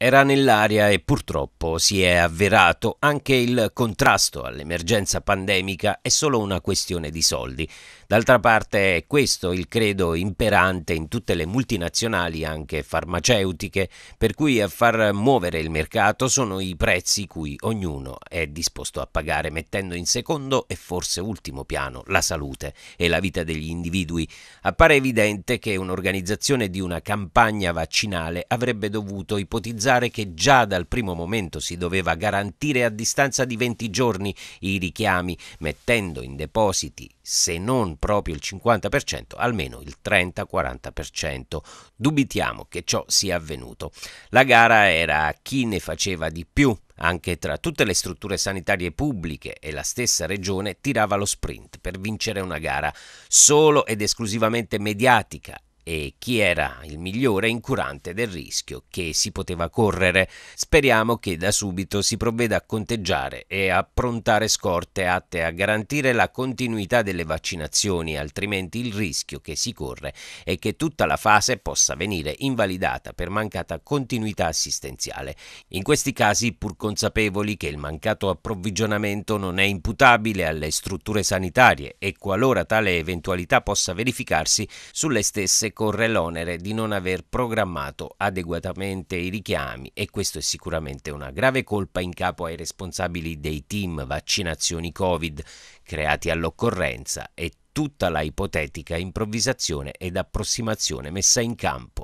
Era nell'aria e purtroppo si è avverato anche il contrasto all'emergenza pandemica è solo una questione di soldi. D'altra parte è questo il credo imperante in tutte le multinazionali, anche farmaceutiche, per cui a far muovere il mercato sono i prezzi cui ognuno è disposto a pagare, mettendo in secondo e forse ultimo piano la salute e la vita degli individui. Appare evidente che un'organizzazione di una campagna vaccinale avrebbe dovuto ipotizzare precisare che già dal primo momento si doveva garantire a distanza di 20 giorni i richiami, mettendo in depositi, se non proprio il 50%, almeno il 30-40%. Dubitiamo che ciò sia avvenuto. La gara era a chi ne faceva di più anche tra tutte le strutture sanitarie pubbliche e la stessa regione tirava lo sprint per vincere una gara solo ed esclusivamente mediatica e chi era il migliore incurante del rischio che si poteva correre. Speriamo che da subito si provveda a conteggiare e a prontare scorte atte a garantire la continuità delle vaccinazioni, altrimenti il rischio che si corre è che tutta la fase possa venire invalidata per mancata continuità assistenziale. In questi casi, pur consapevoli che il mancato approvvigionamento non è imputabile alle strutture sanitarie e qualora tale eventualità possa verificarsi, sulle stesse corre l'onere di non aver programmato adeguatamente i richiami e questo è sicuramente una grave colpa in capo ai responsabili dei team vaccinazioni Covid creati all'occorrenza e tutta la ipotetica improvvisazione ed approssimazione messa in campo